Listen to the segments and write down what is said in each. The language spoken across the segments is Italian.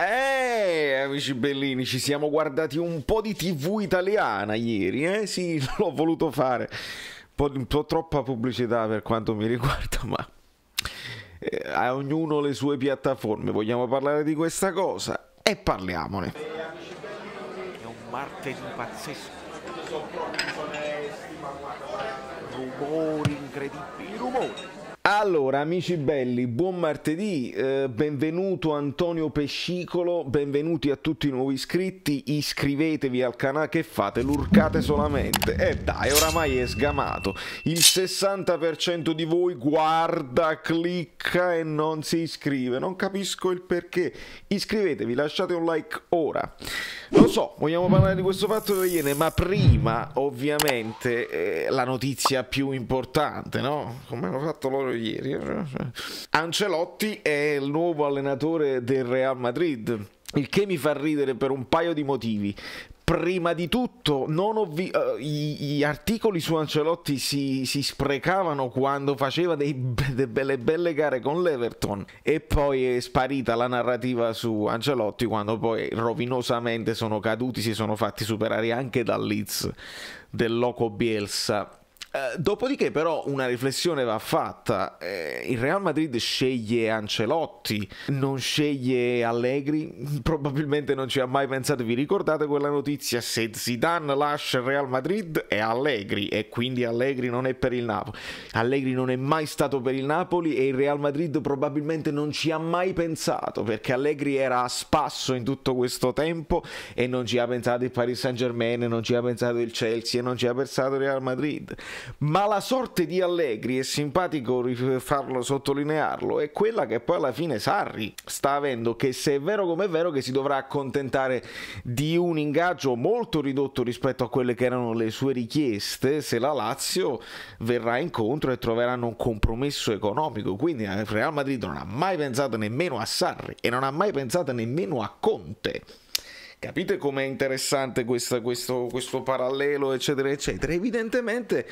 Eh, amici bellini, ci siamo guardati un po' di TV italiana ieri, eh? Sì, l'ho voluto fare. Un po', un po', troppa pubblicità per quanto mi riguarda, ma eh, a ognuno le sue piattaforme. Vogliamo parlare di questa cosa e parliamone. È un martedì pazzesco. Rumori incredibili, rumori. Allora, amici belli, buon martedì, eh, benvenuto Antonio Pescicolo, benvenuti a tutti i nuovi iscritti, iscrivetevi al canale che fate, l'urcate solamente. E eh dai, oramai è sgamato, il 60% di voi guarda, clicca e non si iscrive, non capisco il perché. Iscrivetevi, lasciate un like ora. Lo so, vogliamo parlare di questo fatto delle Iene, ma prima, ovviamente, eh, la notizia più importante, no? Come hanno fatto loro ieri. Ancelotti è il nuovo allenatore del Real Madrid. Il che mi fa ridere per un paio di motivi prima di tutto vi- uh, eh, gli, gli, articoli su Ancelotti si, si sprecavano quando faceva be- delle belle, belle gare con l'Everton e poi è sparita la narrativa su Ancelotti quando poi rovinosamente sono caduti, si sono fatti superare anche dal Leeds del loco Bielsa eh, dopodiché, però, una riflessione va fatta. Eh, il Real Madrid sceglie Ancelotti, non sceglie Allegri. Probabilmente non ci ha mai pensato. Vi ricordate quella notizia? Se Zidane lascia il Real Madrid è Allegri, e quindi Allegri non è per il Napoli. Allegri non è mai stato per il Napoli e il Real Madrid probabilmente non ci ha mai pensato perché Allegri era a spasso in tutto questo tempo e non ci ha pensato il Paris Saint Germain, non ci ha pensato il Chelsea e non ci ha pensato il Real Madrid ma la sorte di Allegri, è simpatico farlo, sottolinearlo, è quella che poi alla fine Sarri sta avendo, che se è vero come è vero che si dovrà accontentare di un ingaggio molto ridotto rispetto a quelle che erano le sue richieste, se la Lazio verrà incontro e troveranno un compromesso economico, quindi il eh, Real Madrid non ha mai pensato nemmeno a Sarri e non ha mai pensato nemmeno a Conte. Capite com'è interessante questa, questo, questo parallelo, eccetera, eccetera. Evidentemente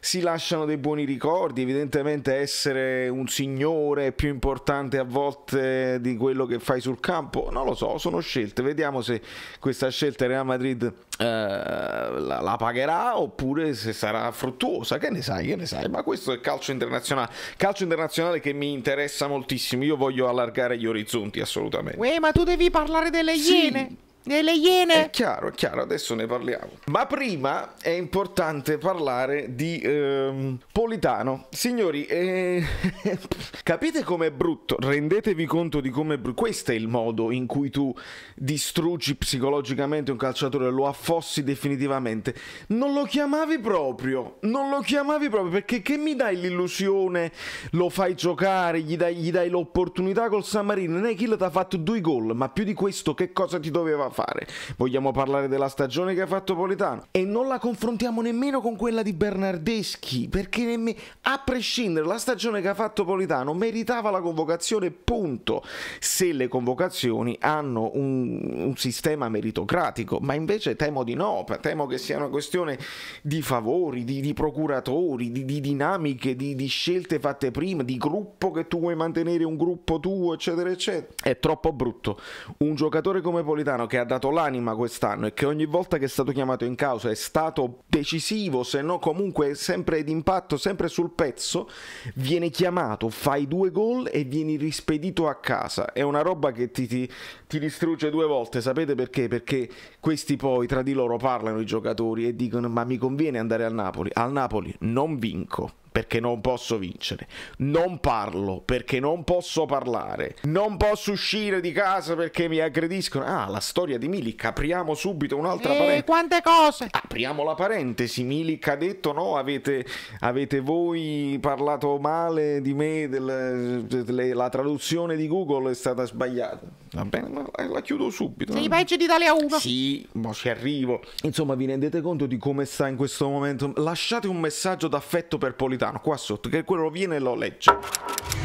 si lasciano dei buoni ricordi, evidentemente essere un signore è più importante a volte di quello che fai sul campo, non lo so, sono scelte. Vediamo se questa scelta Real Madrid eh, la, la, pagherà oppure se sarà fruttuosa, che ne sai, che ne sai, ma questo è calcio internazionale, calcio internazionale che mi interessa moltissimo, io voglio allargare gli orizzonti assolutamente. Uè, eh, ma tu devi parlare delle iene. E le iene. È chiaro, è chiaro, adesso ne parliamo. Ma prima è importante parlare di ehm, Politano. Signori, eh, capite com'è brutto? Rendetevi conto di com'è brutto. Questo è il modo in cui tu distruggi psicologicamente un calciatore, lo affossi definitivamente. Non lo chiamavi proprio, non lo chiamavi proprio perché che mi dai l'illusione, lo fai giocare, gli dai, dai l'opportunità col San Marino. Non è ti ha fatto due gol, ma più di questo che cosa ti doveva fare? fare. Vogliamo parlare della stagione che ha fatto Politano e non la confrontiamo nemmeno con quella di Bernardeschi, perché nemmeno a prescindere la stagione che ha fatto Politano meritava la convocazione, punto. Se le convocazioni hanno un, un sistema meritocratico, ma invece temo di no, temo che sia una questione di favori, di, di procuratori, di, di dinamiche, di, di scelte fatte prima, di gruppo che tu vuoi mantenere, un gruppo tuo, eccetera, eccetera. È troppo brutto. Un giocatore come Politano che ha ha dato l'anima quest'anno e che ogni volta che è stato chiamato in causa è stato decisivo, se no comunque sempre d'impatto, sempre sul pezzo, viene chiamato, fai due gol e vieni rispedito a casa. È una roba che ti, ti, ti distrugge due volte, sapete perché? Perché questi poi tra di loro parlano i giocatori e dicono ma mi conviene andare al Napoli, al Napoli non vinco perché non posso vincere, non parlo perché non posso parlare, non posso uscire di casa perché mi aggrediscono. Ah, la storia di Milik, apriamo subito un'altra eh, parentesi. quante cose! Apriamo la parentesi, Milik ha detto no, avete, avete voi parlato male di me, del, delle, la traduzione di Google è stata sbagliata. Va bene, la, la chiudo subito. Sei eh. peggio di Italia 1. Sì, ma ci arrivo. Insomma, vi rendete conto di come sta in questo momento? Lasciate un messaggio d'affetto per Politano capitano qua sotto, che quello viene e lo legge.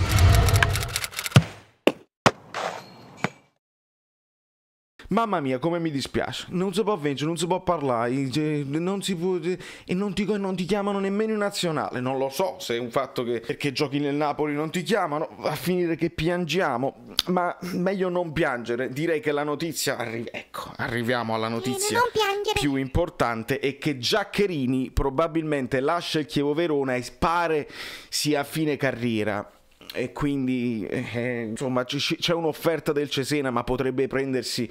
Mamma mia, come mi dispiace. Non si può vincere, non si può parlare, cioè, non si può... Cioè, e non ti, non ti chiamano nemmeno in nazionale. Non lo so se è un fatto che perché giochi nel Napoli non ti chiamano, va a finire che piangiamo. Ma meglio non piangere. Direi che la notizia... Arri- ecco, arriviamo alla notizia più importante è che Giaccherini probabilmente lascia il Chievo Verona e pare sia a fine carriera e quindi eh, eh insomma c- c'è un'offerta del Cesena ma potrebbe prendersi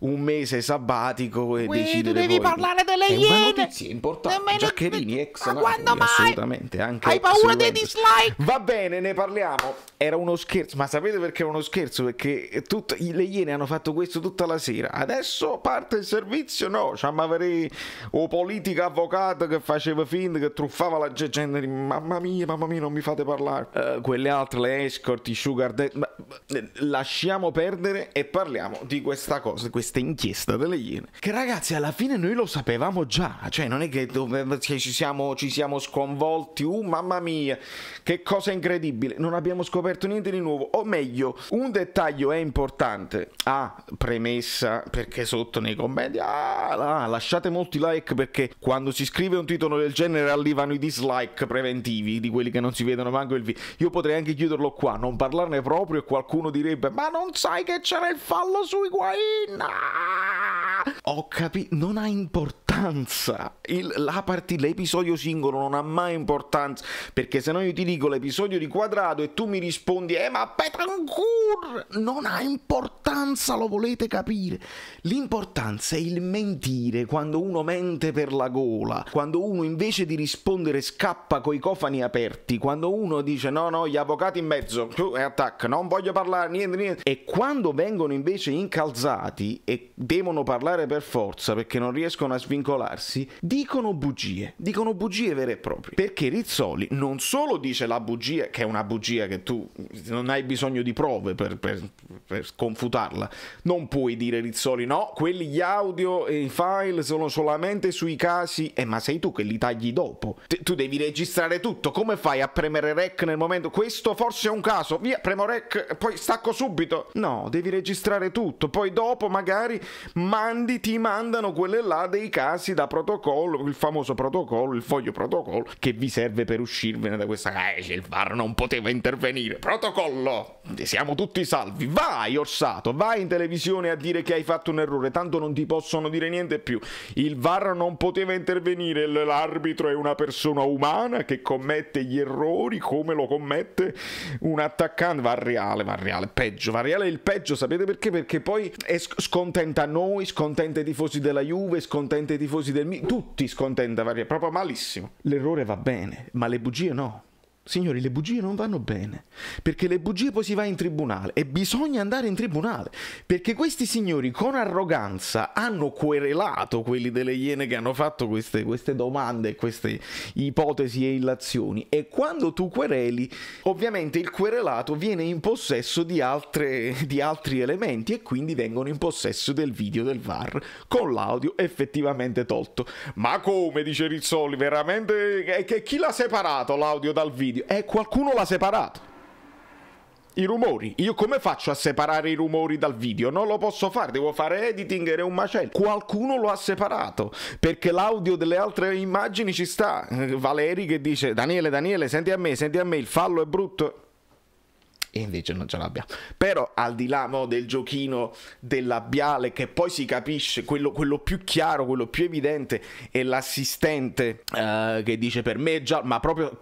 un mese sabbatico e Quindi decidere devi poi. parlare delle iene. È una notizia importante. Nemmeno... Giaccherini ex Ma quando mai? Assolutamente, anche Hai paura dei dislike? Va bene, ne parliamo. Era uno scherzo, ma sapete perché era uno scherzo? Perché tutte le iene hanno fatto questo tutta la sera. Adesso parte il servizio, no, c'hanno avrei o politica avvocato che faceva finta che truffava la gente, mamma mia, mamma mia, non mi fate parlare. Uh, quelle altre le escort, i sugar daddy, eh, lasciamo perdere e parliamo di questa cosa, di questa questa inchiesta delle Iene. Che ragazzi, alla fine noi lo sapevamo già, cioè non è che ci siamo, ci siamo sconvolti, uh mamma mia, che cosa incredibile, non abbiamo scoperto niente di nuovo, o meglio, un dettaglio è importante, ah, premessa, perché sotto nei commenti, ah, ah, lasciate molti like perché quando si scrive un titolo del genere arrivano i dislike preventivi di quelli che non si vedono manco il video, io potrei anche chiuderlo qua, non parlarne proprio e qualcuno direbbe, ma non sai che c'era il fallo su Higuain, ho capito, non ha importanza importanza. Il, la partita, l'episodio singolo non ha mai importanza. Perché se no io ti dico l'episodio di quadrato e tu mi rispondi, eh ma Petancourt non ha importanza, lo volete capire? L'importanza è il mentire quando uno mente per la gola, quando uno invece di rispondere scappa coi cofani aperti, quando uno dice no no gli avvocati in mezzo e attacca, non voglio parlare niente niente. E quando vengono invece incalzati e devono parlare per forza perché non riescono a svincolare vincolarsi, dicono bugie, dicono bugie vere e proprie. Perché Rizzoli non solo dice la bugia, che è una bugia che tu non hai bisogno di prove per, per, per confutarla, non puoi dire Rizzoli no, quelli gli audio e i file sono solamente sui casi, eh, ma sei tu che li tagli dopo. T tu devi registrare tutto, come fai a premere rec nel momento? Questo forse è un caso, via, premo rec, poi stacco subito. No, devi registrare tutto, poi dopo magari mandi, ti mandano quelle là dei casi casi da protocollo, il famoso protocollo, il foglio protocollo che vi serve per uscirvene da questa eh, il VAR non poteva intervenire. Protocollo! Siamo tutti salvi. Vai Orsato, vai in televisione a dire che hai fatto un errore, tanto non ti possono dire niente più. Il VAR non poteva intervenire, l'arbitro è una persona umana che commette gli errori come lo commette un attaccante. Varriale, reale, peggio, va reale il peggio, sapete perché? Perché poi scontenta noi, scontenta i tifosi della Juve, scontenta i tifosi tifosi del Milan, tutti scontenta, proprio malissimo. L'errore va bene, ma le bugie no. Signori, le bugie non vanno bene, perché le bugie poi si va in tribunale e bisogna andare in tribunale, perché questi signori con arroganza hanno querelato quelli delle Iene che hanno fatto queste, queste domande, queste ipotesi e illazioni e quando tu quereli, ovviamente il querelato viene in possesso di, altre, di altri elementi e quindi vengono in possesso del video del VAR con l'audio effettivamente tolto. Ma come, dice Rizzoli, veramente... Che, che chi l'ha separato l'audio dal video? video e eh, qualcuno l'ha separato. I rumori, io come faccio a separare i rumori dal video? Non lo posso fare, devo fare editing ed un macello. Qualcuno lo ha separato perché l'audio delle altre immagini ci sta. Valeri che dice: Daniele, Daniele, senti a me, senti a me, il fallo è brutto. E invece non ce l'abbiamo. Però al di là no, del giochino del labiale che poi si capisce, quello, quello più chiaro, quello più evidente è l'assistente uh, che dice per me è giallo, ma proprio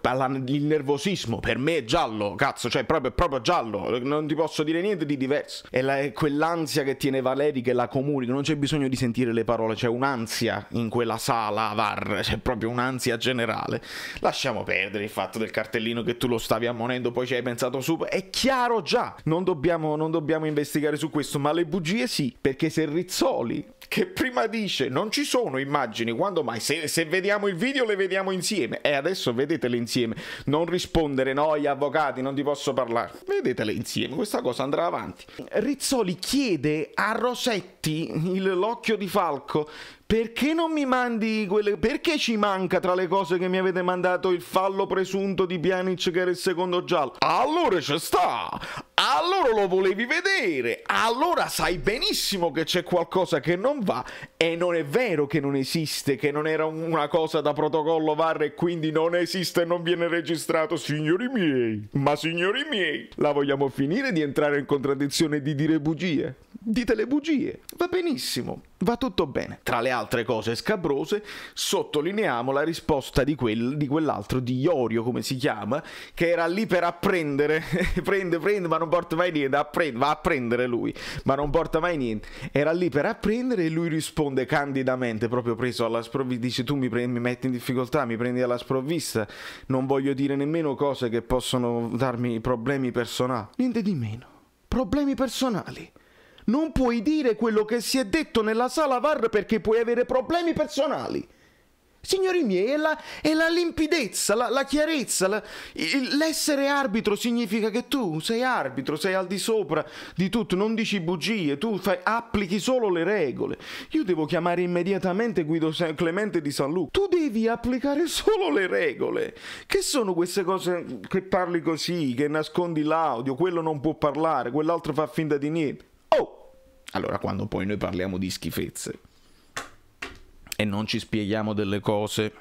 il nervosismo, per me è giallo, cazzo, cioè proprio, proprio giallo, non ti posso dire niente di diverso. È, la, è quell'ansia che tiene Valeri che la comunica, non c'è bisogno di sentire le parole, c'è un'ansia in quella sala VAR, c'è proprio un'ansia generale. Lasciamo perdere il fatto del cartellino che tu lo stavi ammonendo, poi ci hai pensato su, è chiaro chiaro già. Non dobbiamo, non dobbiamo investigare su questo, ma le bugie sì, perché se Rizzoli che prima dice non ci sono immagini, quando mai? Se, se, vediamo il video le vediamo insieme e adesso vedetele insieme, non rispondere no gli avvocati non ti posso parlare, vedetele insieme, questa cosa andrà avanti. Rizzoli chiede a Rosetti l'occhio di falco perché non mi mandi quelle... Perché ci manca tra le cose che mi avete mandato il fallo presunto di Pjanic che era il secondo giallo? Allora ci sta! allora lo volevi vedere, allora sai benissimo che c'è qualcosa che non va e non è vero che non esiste, che non era una cosa da protocollo VAR e quindi non esiste e non viene registrato, signori miei. Ma signori miei, la vogliamo finire di entrare in contraddizione e di dire bugie? Dite le bugie, va benissimo, va tutto bene. Tra le altre cose scabrose, sottolineiamo la risposta di, quel, di quell'altro, di Iorio come si chiama, che era lì per apprendere, prende, prende, ma non non porta mai niente, a va a prendere lui, ma non porta mai niente. Era lì per apprendere e lui risponde candidamente, proprio preso alla sprovvista, dice tu mi, prendi, mi metti in difficoltà, mi prendi alla sprovvista, non voglio dire nemmeno cose che possono darmi problemi personali, niente di meno, problemi personali. Non puoi dire quello che si è detto nella sala VAR perché puoi avere problemi personali. Signori miei, è la, è la limpidezza, la, la chiarezza. La, il, l'essere arbitro significa che tu sei arbitro, sei al di sopra di tutto, non dici bugie, tu fai, applichi solo le regole. Io devo chiamare immediatamente Guido Clemente di San Luca. Tu devi applicare solo le regole. Che sono queste cose che parli così, che nascondi l'audio, quello non può parlare, quell'altro fa finta di niente. Oh! Allora quando poi noi parliamo di schifezze e non ci spieghiamo delle cose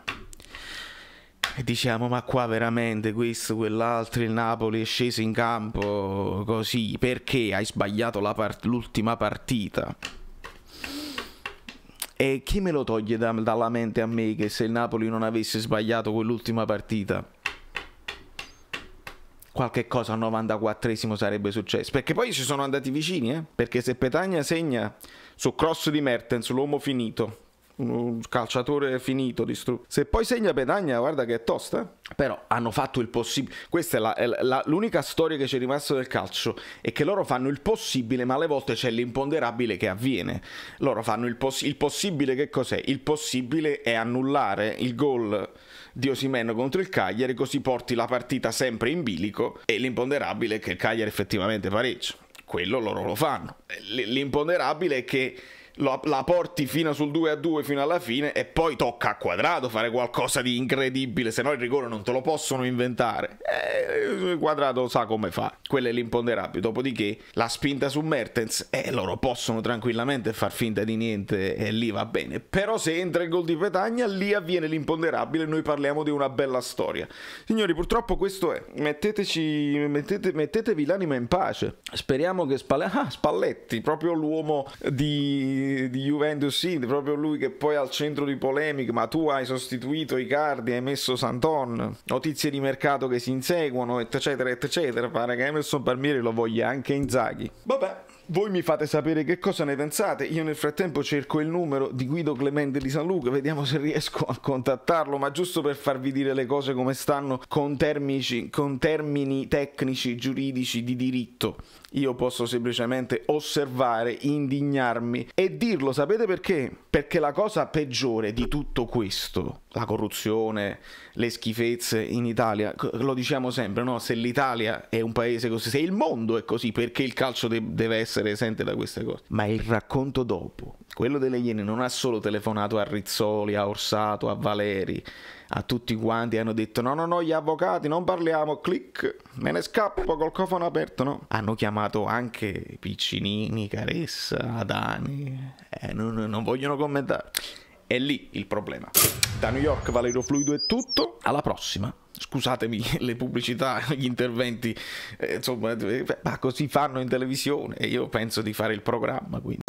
e diciamo ma qua veramente questo, quell'altro, il Napoli è sceso in campo così perché hai sbagliato part- l'ultima partita. E chi me lo toglie da- dalla mente a me che se il Napoli non avesse sbagliato quell'ultima partita? Qualche cosa al 94esimo sarebbe successo. Perché poi ci sono andati vicini, eh? Perché se Petagna segna su cross di Mertens, l'uomo finito, un calciatore finito, distrutto. Se poi segna Petagna, guarda che è tosta. Eh. Però hanno fatto il possibile. Questa è, la, è la, l'unica storia che ci è rimasta del calcio. È che loro fanno il possibile, ma alle volte c'è l'imponderabile che avviene. Loro fanno il, poss- il possibile, che cos'è? Il possibile è annullare il gol di Osimeno contro il Cagliari, così porti la partita sempre in bilico. E l'imponderabile è che il Cagliari effettivamente pareggia. Quello loro lo fanno. L- l'imponderabile è che la, porti fino sul 2 a 2 fino alla fine e poi tocca a quadrato fare qualcosa di incredibile, se no il rigore non te lo possono inventare. Eh, quadrato sa come fare quella è l'imponderabile. Dopodiché la spinta su Mertens, eh, loro possono tranquillamente far finta di niente e lì va bene. Però se entra il gol di Petagna, lì avviene l'imponderabile e noi parliamo di una bella storia. Signori, purtroppo questo è. Metteteci, mettete, mettetevi l'anima in pace. Speriamo che Spall ah, Spalletti, proprio l'uomo di, di Juventus, sì, proprio lui che poi al centro di polemiche, ma tu hai sostituito Icardi, hai messo Santon, notizie di mercato che si inseguono, eccetera, eccetera. Pare che Emerson Anderson Palmieri lo voglia anche Inzaghi. Vabbè. Voi mi fate sapere che cosa ne pensate, io nel frattempo cerco il numero di Guido Clemente di San Luca, vediamo se riesco a contattarlo, ma giusto per farvi dire le cose come stanno con, termici, con termini tecnici, giuridici, di diritto. Io posso semplicemente osservare, indignarmi e dirlo, sapete perché? Perché la cosa peggiore di tutto questo la corruzione, le schifezze in Italia, lo diciamo sempre, no? se l'Italia è un paese così, se il mondo è così, perché il calcio de deve essere esente da queste cose? Ma il racconto dopo, quello delle Iene non ha solo telefonato a Rizzoli, a Orsato, a Valeri, a tutti quanti hanno detto no no no gli avvocati non parliamo, clic, me ne scappo col cofano aperto, no? Hanno chiamato anche Piccinini, Caressa, Adani, eh, non, non vogliono commentare. È lì il problema. Da New York Valerio Fluido è tutto, alla prossima. Scusatemi le pubblicità, gli interventi, eh, insomma, eh, ma così fanno in televisione e io penso di fare il programma, quindi.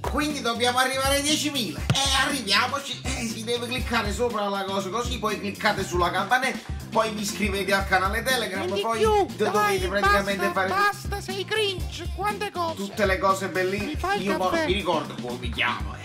Quindi dobbiamo arrivare ai 10.000 e arriviamoci, eh, si deve cliccare sopra la cosa così, poi cliccate sulla campanella poi vi iscrivete al canale Telegram, e poi più, dai, dovete praticamente basta, fare... Basta, sei cringe, quante cose! Tutte le cose bellissime, io mi ricordo come mi chiamo,